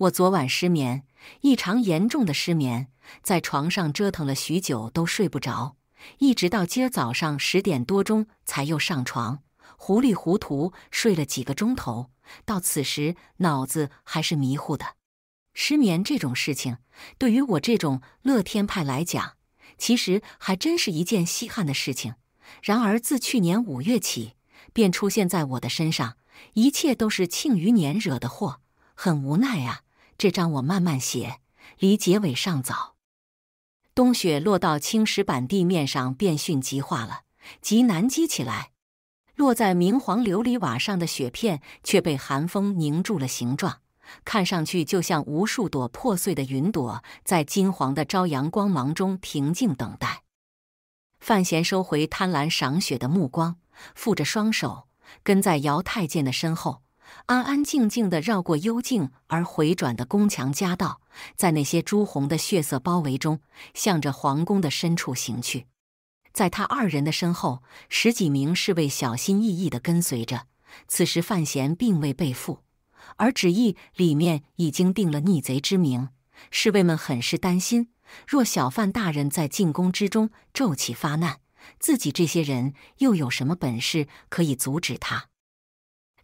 我昨晚失眠，异常严重的失眠，在床上折腾了许久都睡不着，一直到今儿早上十点多钟才又上床，糊里糊涂睡了几个钟头。到此时脑子还是迷糊的。失眠这种事情，对于我这种乐天派来讲，其实还真是一件稀罕的事情。然而自去年五月起，便出现在我的身上，一切都是庆余年惹的祸，很无奈啊。这章我慢慢写，离结尾尚早。冬雪落到青石板地面上，便迅即化了，即难积起来；落在明黄琉璃瓦上的雪片，却被寒风凝住了形状，看上去就像无数朵破碎的云朵，在金黄的朝阳光芒中平静等待。范闲收回贪婪赏雪的目光，负着双手，跟在姚太监的身后。安安静静地绕过幽静而回转的宫墙夹道，在那些朱红的血色包围中，向着皇宫的深处行去。在他二人的身后，十几名侍卫小心翼翼地跟随着。此时，范闲并未被缚，而旨意里面已经定了逆贼之名。侍卫们很是担心，若小范大人在进宫之中骤起发难，自己这些人又有什么本事可以阻止他？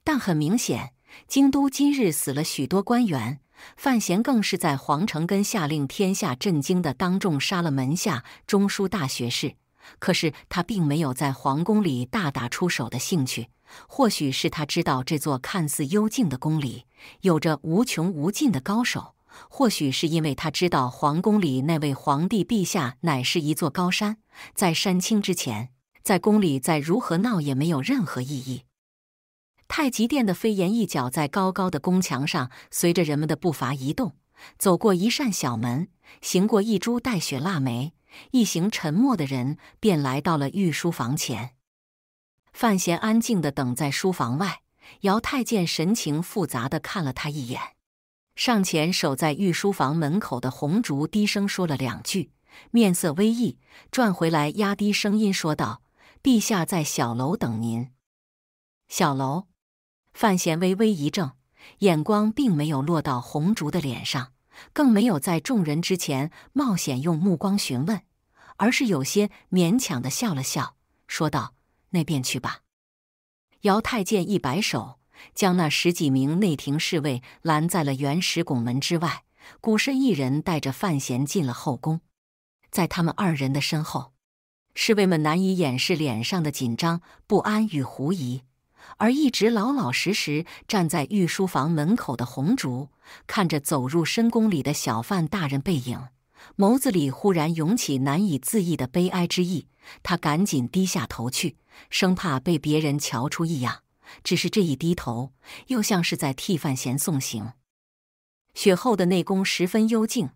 但很明显，京都今日死了许多官员。范闲更是在皇城根下令天下震惊的当众杀了门下中书大学士。可是他并没有在皇宫里大打出手的兴趣。或许是他知道这座看似幽静的宫里有着无穷无尽的高手。或许是因为他知道皇宫里那位皇帝陛下乃是一座高山，在山青之前，在宫里再如何闹也没有任何意义。太极殿的飞檐一角在高高的宫墙上随着人们的步伐移动，走过一扇小门，行过一株带雪腊梅，一行沉默的人便来到了御书房前。范闲安静地等在书房外，姚太监神情复杂的看了他一眼，上前守在御书房门口的红烛低声说了两句，面色微异，转回来压低声音说道：“陛下在小楼等您，小楼。”范闲微微一怔，眼光并没有落到红烛的脸上，更没有在众人之前冒险用目光询问，而是有些勉强的笑了笑，说道：“那便去吧。”姚太监一摆手，将那十几名内廷侍卫拦在了原始拱门之外，孤身一人带着范闲进了后宫。在他们二人的身后，侍卫们难以掩饰脸上的紧张、不安与狐疑。而一直老老实实站在御书房门口的红烛，看着走入深宫里的小范大人背影，眸子里忽然涌起难以自抑的悲哀之意。他赶紧低下头去，生怕被别人瞧出异样。只是这一低头，又像是在替范闲送行。雪后的内宫十分幽静，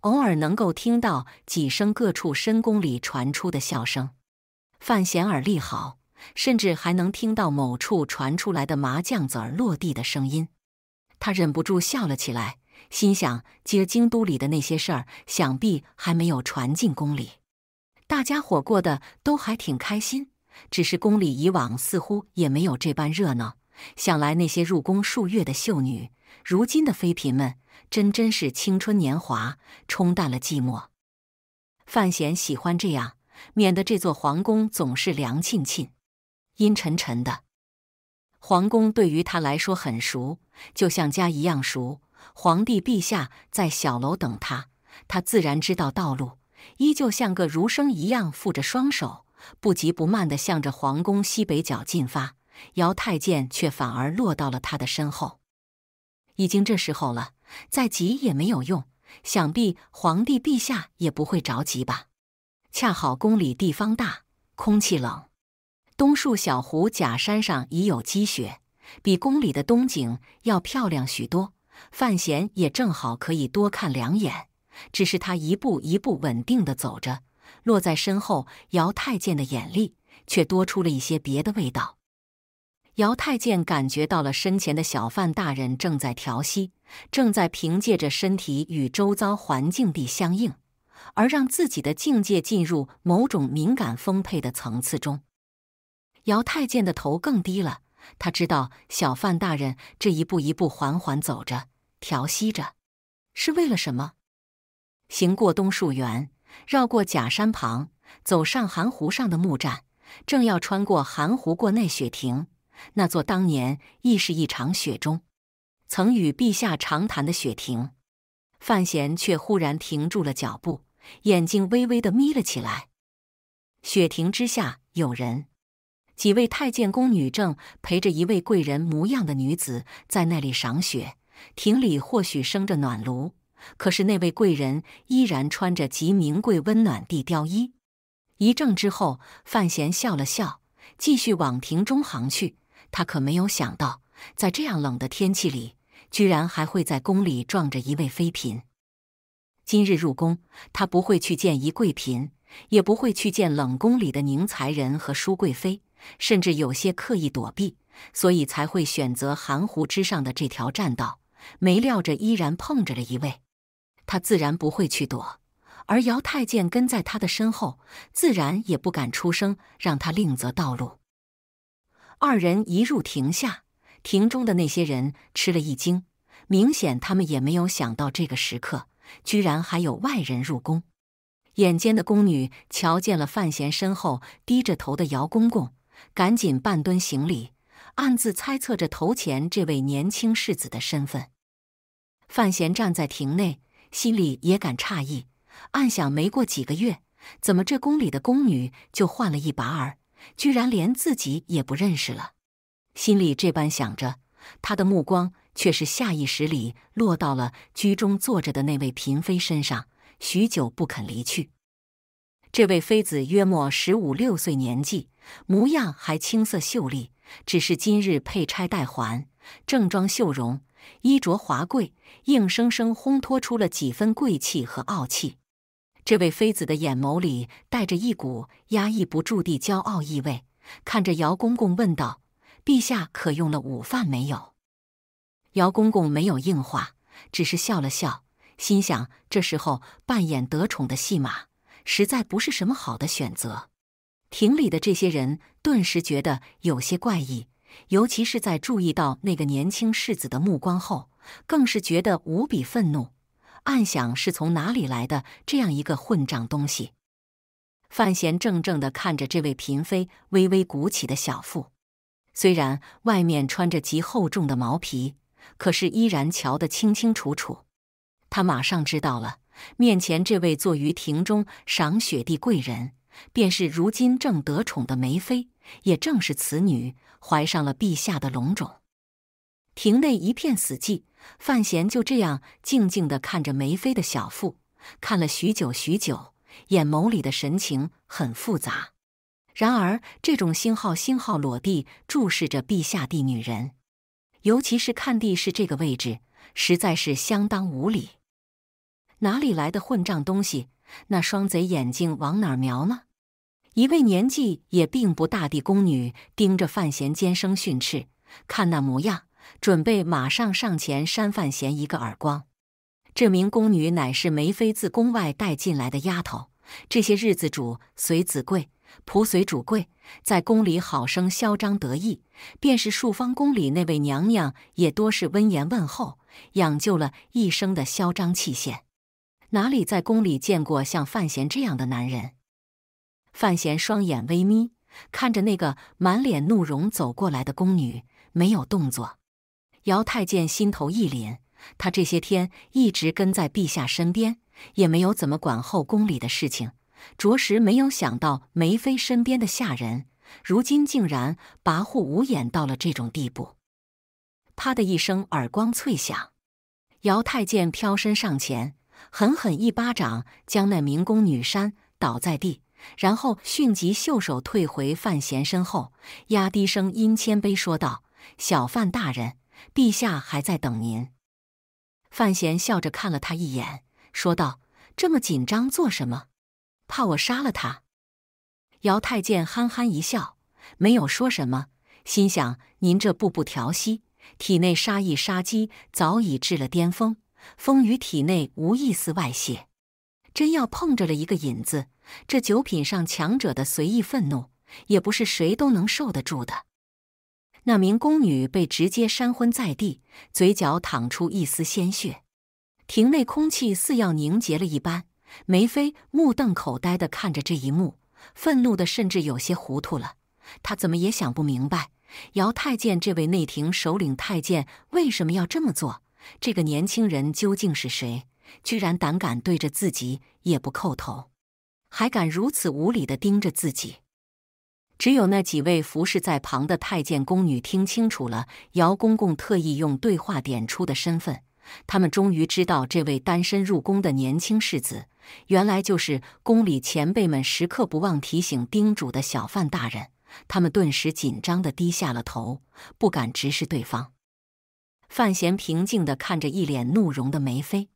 偶尔能够听到几声各处深宫里传出的笑声。范闲耳力好。甚至还能听到某处传出来的麻将子儿落地的声音，他忍不住笑了起来，心想：接京都里的那些事儿，想必还没有传进宫里。大家伙过得都还挺开心，只是宫里以往似乎也没有这般热闹。想来那些入宫数月的秀女，如今的妃嫔们，真真是青春年华，冲淡了寂寞。范闲喜欢这样，免得这座皇宫总是凉沁沁。阴沉沉的皇宫对于他来说很熟，就像家一样熟。皇帝陛下在小楼等他，他自然知道道路，依旧像个儒生一样负着双手，不急不慢地向着皇宫西北角进发。姚太监却反而落到了他的身后。已经这时候了，再急也没有用。想必皇帝陛下也不会着急吧？恰好宫里地方大，空气冷。东树小湖假山上已有积雪，比宫里的冬景要漂亮许多。范闲也正好可以多看两眼。只是他一步一步稳定的走着，落在身后姚太监的眼里，却多出了一些别的味道。姚太监感觉到了身前的小范大人正在调息，正在凭借着身体与周遭环境地相应，而让自己的境界进入某种敏感丰沛的层次中。姚太监的头更低了，他知道小范大人这一步一步缓缓走着，调息着，是为了什么？行过东树园，绕过假山旁，走上寒湖上的木栈，正要穿过寒湖过内雪亭，那座当年亦是一场雪中曾与陛下长谈的雪亭，范闲却忽然停住了脚步，眼睛微微的眯了起来。雪亭之下有人。几位太监宫女正陪着一位贵人模样的女子在那里赏雪，亭里或许生着暖炉，可是那位贵人依然穿着极名贵温暖地貂衣。一怔之后，范闲笑了笑，继续往亭中行去。他可没有想到，在这样冷的天气里，居然还会在宫里撞着一位妃嫔。今日入宫，他不会去见一贵嫔，也不会去见冷宫里的宁才人和舒贵妃。甚至有些刻意躲避，所以才会选择含糊之上的这条栈道。没料着依然碰着了一位，他自然不会去躲，而姚太监跟在他的身后，自然也不敢出声，让他另择道路。二人一入亭下，亭中的那些人吃了一惊，明显他们也没有想到这个时刻居然还有外人入宫。眼尖的宫女瞧见了范闲身后低着头的姚公公。赶紧半蹲行礼，暗自猜测着头前这位年轻世子的身份。范闲站在亭内，心里也感诧异，暗想：没过几个月，怎么这宫里的宫女就换了一把儿，居然连自己也不认识了？心里这般想着，他的目光却是下意识里落到了居中坐着的那位嫔妃身上，许久不肯离去。这位妃子约莫十五六岁年纪。模样还青涩秀丽，只是今日配钗戴环，正装秀容，衣着华贵，硬生生烘托出了几分贵气和傲气。这位妃子的眼眸里带着一股压抑不住的骄傲意味，看着姚公公问道：“陛下可用了午饭没有？”姚公公没有应话，只是笑了笑，心想这时候扮演得宠的戏码，实在不是什么好的选择。亭里的这些人顿时觉得有些怪异，尤其是在注意到那个年轻世子的目光后，更是觉得无比愤怒，暗想是从哪里来的这样一个混账东西。范闲怔怔的看着这位嫔妃微微鼓起的小腹，虽然外面穿着极厚重的毛皮，可是依然瞧得清清楚楚。他马上知道了，面前这位坐于亭中赏雪的贵人。便是如今正得宠的梅妃，也正是此女怀上了陛下的龙种。庭内一片死寂，范闲就这样静静地看着梅妃的小腹，看了许久许久，眼眸里的神情很复杂。然而这种星号星号裸地注视着陛下的女人，尤其是看地势这个位置，实在是相当无礼。哪里来的混账东西？那双贼眼睛往哪瞄呢？一位年纪也并不大的宫女盯着范闲，尖声训斥。看那模样，准备马上上前扇范闲一个耳光。这名宫女乃是梅妃自宫外带进来的丫头，这些日子主随子贵，仆随主贵，在宫里好生嚣张得意。便是淑芳宫里那位娘娘，也多是温言问候，养就了一生的嚣张气焰，哪里在宫里见过像范闲这样的男人？范闲双眼微眯，看着那个满脸怒容走过来的宫女，没有动作。姚太监心头一凛，他这些天一直跟在陛下身边，也没有怎么管后宫里的事情，着实没有想到梅妃身边的下人，如今竟然跋扈无眼到了这种地步。啪的一声耳光脆响，姚太监飘身上前，狠狠一巴掌将那明宫女扇倒在地。然后迅即袖手退回范闲身后，压低声音谦卑说道：“小范大人，陛下还在等您。”范闲笑着看了他一眼，说道：“这么紧张做什么？怕我杀了他？”姚太监憨憨一笑，没有说什么，心想：“您这步步调息，体内杀意杀机早已至了巅峰，风雨体内无一丝外泄，真要碰着了一个引子。”这九品上强者的随意愤怒，也不是谁都能受得住的。那名宫女被直接扇昏在地，嘴角淌出一丝鲜血。亭内空气似要凝结了一般。梅妃目瞪口呆的看着这一幕，愤怒的甚至有些糊涂了。她怎么也想不明白，姚太监这位内廷首领太监为什么要这么做？这个年轻人究竟是谁？居然胆敢对着自己也不叩头！还敢如此无礼的盯着自己？只有那几位服侍在旁的太监宫女听清楚了姚公公特意用对话点出的身份，他们终于知道这位单身入宫的年轻世子，原来就是宫里前辈们时刻不忘提醒叮嘱的小范大人。他们顿时紧张的低下了头，不敢直视对方。范闲平静的看着一脸怒容的梅妃，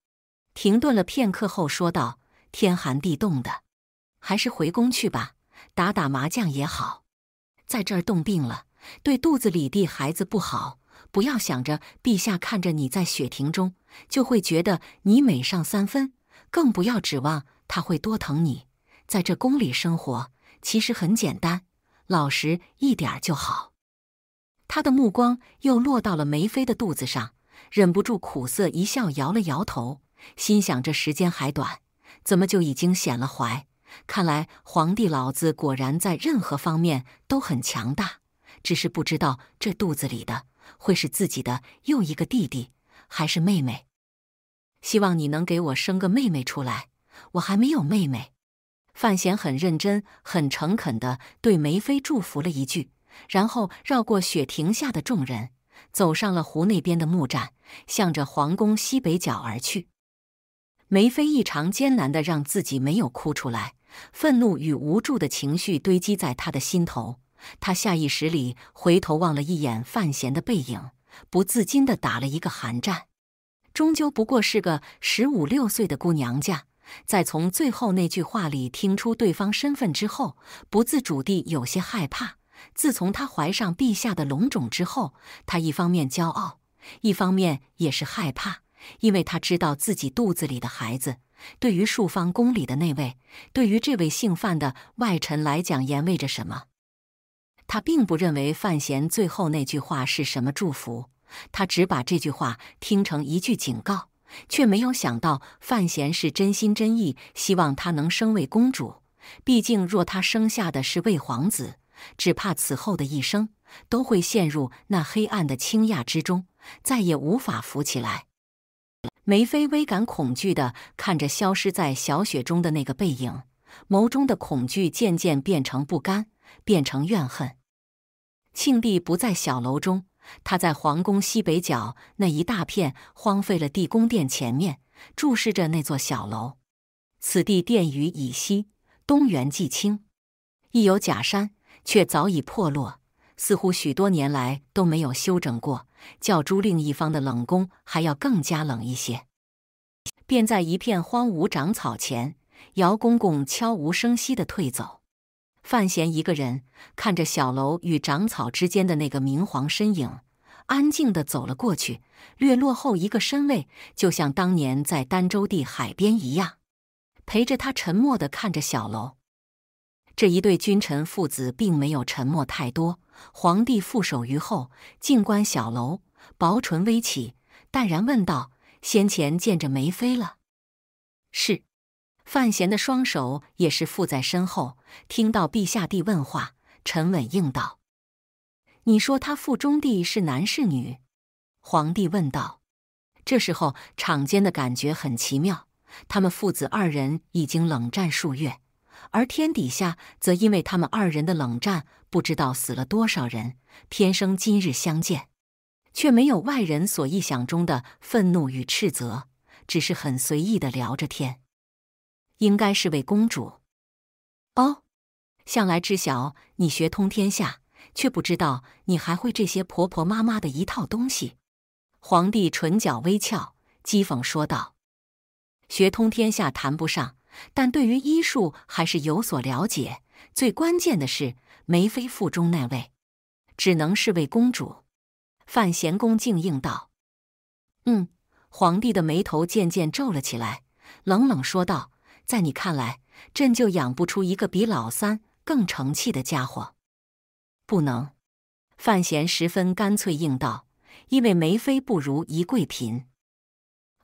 停顿了片刻后说道：“天寒地冻的。”还是回宫去吧，打打麻将也好。在这儿冻病了，对肚子里的孩子不好。不要想着陛下看着你在雪亭中，就会觉得你美上三分，更不要指望他会多疼你。在这宫里生活，其实很简单，老实一点就好。他的目光又落到了梅妃的肚子上，忍不住苦涩一笑，摇了摇头，心想：这时间还短，怎么就已经显了怀？看来皇帝老子果然在任何方面都很强大，只是不知道这肚子里的会是自己的又一个弟弟还是妹妹。希望你能给我生个妹妹出来，我还没有妹妹。范闲很认真、很诚恳的对梅妃祝福了一句，然后绕过雪亭下的众人，走上了湖那边的木栈，向着皇宫西北角而去。梅妃异常艰难的让自己没有哭出来。愤怒与无助的情绪堆积在他的心头，他下意识里回头望了一眼范闲的背影，不自禁地打了一个寒战。终究不过是个十五六岁的姑娘家，在从最后那句话里听出对方身份之后，不自主地有些害怕。自从她怀上陛下的龙种之后，她一方面骄傲，一方面也是害怕，因为她知道自己肚子里的孩子。对于漱芳宫里的那位，对于这位姓范的外臣来讲，言慰着什么？他并不认为范闲最后那句话是什么祝福，他只把这句话听成一句警告，却没有想到范闲是真心真意希望他能升为公主。毕竟，若他生下的是位皇子，只怕此后的一生都会陷入那黑暗的倾轧之中，再也无法扶起来。梅妃微感恐惧地看着消失在小雪中的那个背影，眸中的恐惧渐渐变成不甘，变成怨恨。庆帝不在小楼中，他在皇宫西北角那一大片荒废了地宫殿前面，注视着那座小楼。此地殿宇已西，东园既清，亦有假山，却早已破落。似乎许多年来都没有休整过，教朱令一方的冷宫还要更加冷一些。便在一片荒芜长草前，姚公公悄无声息的退走。范闲一个人看着小楼与长草之间的那个明黄身影，安静的走了过去，略落后一个身位，就像当年在丹州地海边一样，陪着他沉默的看着小楼。这一对君臣父子并没有沉默太多。皇帝负手于后，静观小楼，薄唇微启，淡然问道：“先前见着梅妃了？”是。范闲的双手也是附在身后，听到陛下帝问话，沉稳应道：“你说他腹中帝是男是女？”皇帝问道。这时候场间的感觉很奇妙，他们父子二人已经冷战数月。而天底下则因为他们二人的冷战，不知道死了多少人。天生今日相见，却没有外人所臆想中的愤怒与斥责，只是很随意的聊着天。应该是位公主。哦，向来知晓你学通天下，却不知道你还会这些婆婆妈妈的一套东西。皇帝唇角微翘，讥讽说道：“学通天下，谈不上。”但对于医术还是有所了解。最关键的是，梅妃腹中那位，只能是位公主。范闲恭敬应道：“嗯。”皇帝的眉头渐渐皱了起来，冷冷说道：“在你看来，朕就养不出一个比老三更成器的家伙？”不能。范闲十分干脆应道：“因为梅妃不如一贵嫔。”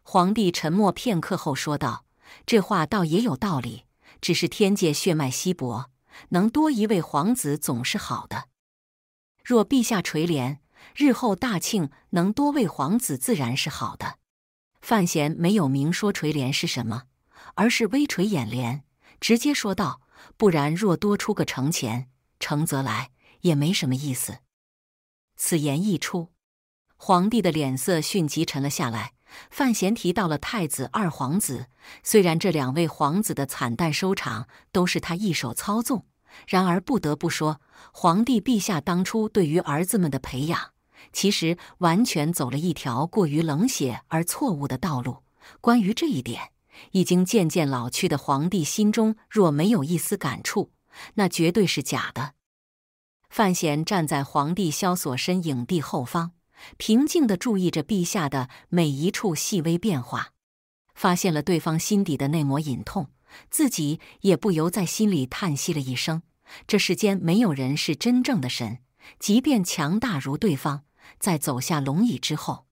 皇帝沉默片刻后说道。这话倒也有道理，只是天界血脉稀薄，能多一位皇子总是好的。若陛下垂怜，日后大庆能多位皇子，自然是好的。范闲没有明说垂帘是什么，而是微垂眼帘，直接说道：“不然，若多出个承前、承则来，也没什么意思。”此言一出，皇帝的脸色迅即沉了下来。范闲提到了太子、二皇子，虽然这两位皇子的惨淡收场都是他一手操纵，然而不得不说，皇帝陛下当初对于儿子们的培养，其实完全走了一条过于冷血而错误的道路。关于这一点，已经渐渐老去的皇帝心中若没有一丝感触，那绝对是假的。范闲站在皇帝萧索身影帝后方。平静地注意着陛下的每一处细微变化，发现了对方心底的那抹隐痛，自己也不由在心里叹息了一声：这世间没有人是真正的神，即便强大如对方，在走下龙椅之后，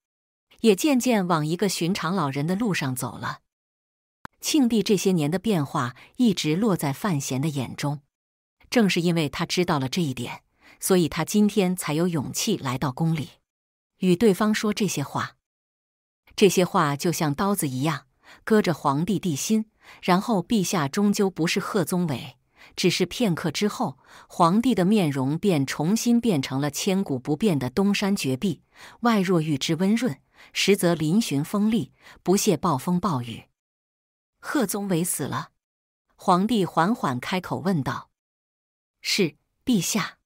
也渐渐往一个寻常老人的路上走了。庆帝这些年的变化一直落在范闲的眼中，正是因为他知道了这一点，所以他今天才有勇气来到宫里。与对方说这些话，这些话就像刀子一样割着皇帝帝心。然后，陛下终究不是贺宗伟，只是片刻之后，皇帝的面容便重新变成了千古不变的东山绝壁，外若玉之温润，实则嶙峋锋利，不屑暴风暴雨。贺宗伟死了，皇帝缓缓开口问道：“是陛下。”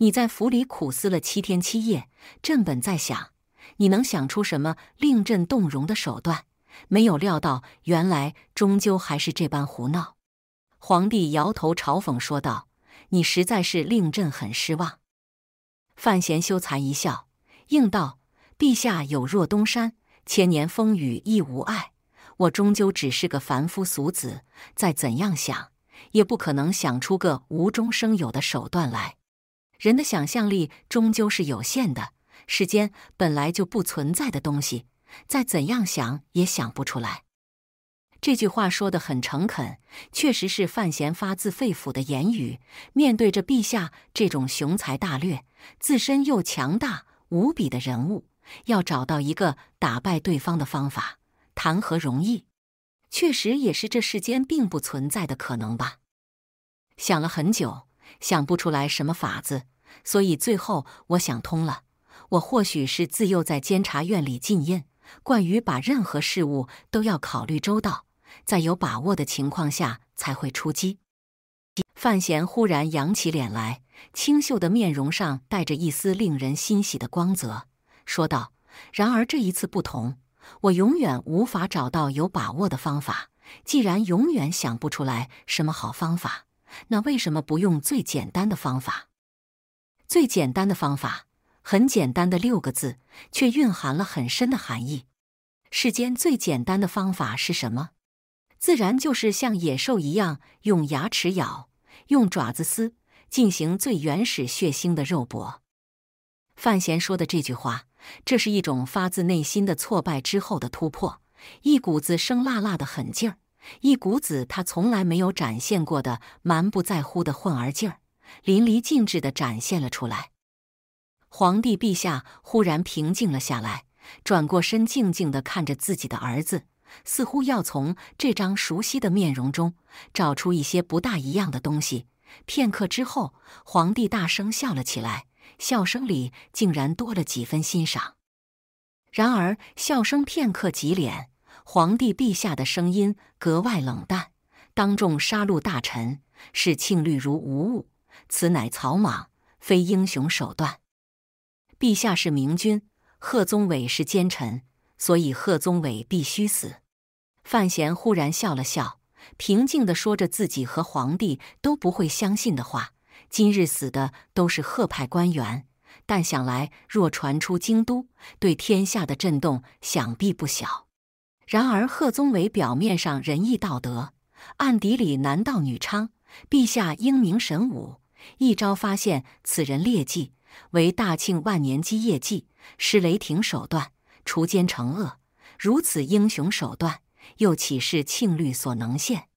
你在府里苦思了七天七夜，朕本在想你能想出什么令朕动容的手段，没有料到，原来终究还是这般胡闹。皇帝摇头嘲讽说道：“你实在是令朕很失望。”范闲羞惭一笑，应道：“陛下有若东山，千年风雨亦无碍。我终究只是个凡夫俗子，再怎样想，也不可能想出个无中生有的手段来。”人的想象力终究是有限的，世间本来就不存在的东西，再怎样想也想不出来。这句话说的很诚恳，确实是范闲发自肺腑的言语。面对着陛下这种雄才大略、自身又强大无比的人物，要找到一个打败对方的方法，谈何容易？确实也是这世间并不存在的可能吧。想了很久。想不出来什么法子，所以最后我想通了。我或许是自幼在监察院里禁烟，惯于把任何事物都要考虑周到，在有把握的情况下才会出击。范闲忽然扬起脸来，清秀的面容上带着一丝令人欣喜的光泽，说道：“然而这一次不同，我永远无法找到有把握的方法。既然永远想不出来什么好方法。”那为什么不用最简单的方法？最简单的方法，很简单的六个字，却蕴含了很深的含义。世间最简单的方法是什么？自然就是像野兽一样，用牙齿咬，用爪子撕，进行最原始、血腥的肉搏。范闲说的这句话，这是一种发自内心的挫败之后的突破，一股子生辣辣的狠劲儿。一股子他从来没有展现过的蛮不在乎的混儿劲儿，淋漓尽致的展现了出来。皇帝陛下忽然平静了下来，转过身，静静的看着自己的儿子，似乎要从这张熟悉的面容中找出一些不大一样的东西。片刻之后，皇帝大声笑了起来，笑声里竟然多了几分欣赏。然而，笑声片刻即敛。皇帝陛下的声音格外冷淡，当众杀戮大臣，视庆律如无物，此乃草莽，非英雄手段。陛下是明君，贺宗伟是奸臣，所以贺宗伟必须死。范闲忽然笑了笑，平静地说着自己和皇帝都不会相信的话：“今日死的都是贺派官员，但想来若传出京都，对天下的震动想必不小。”然而，贺宗伟表面上仁义道德，暗地里男盗女娼。陛下英明神武，一朝发现此人劣迹，为大庆万年基业绩，施雷霆手段，除奸惩恶。如此英雄手段，又岂是庆律所能限？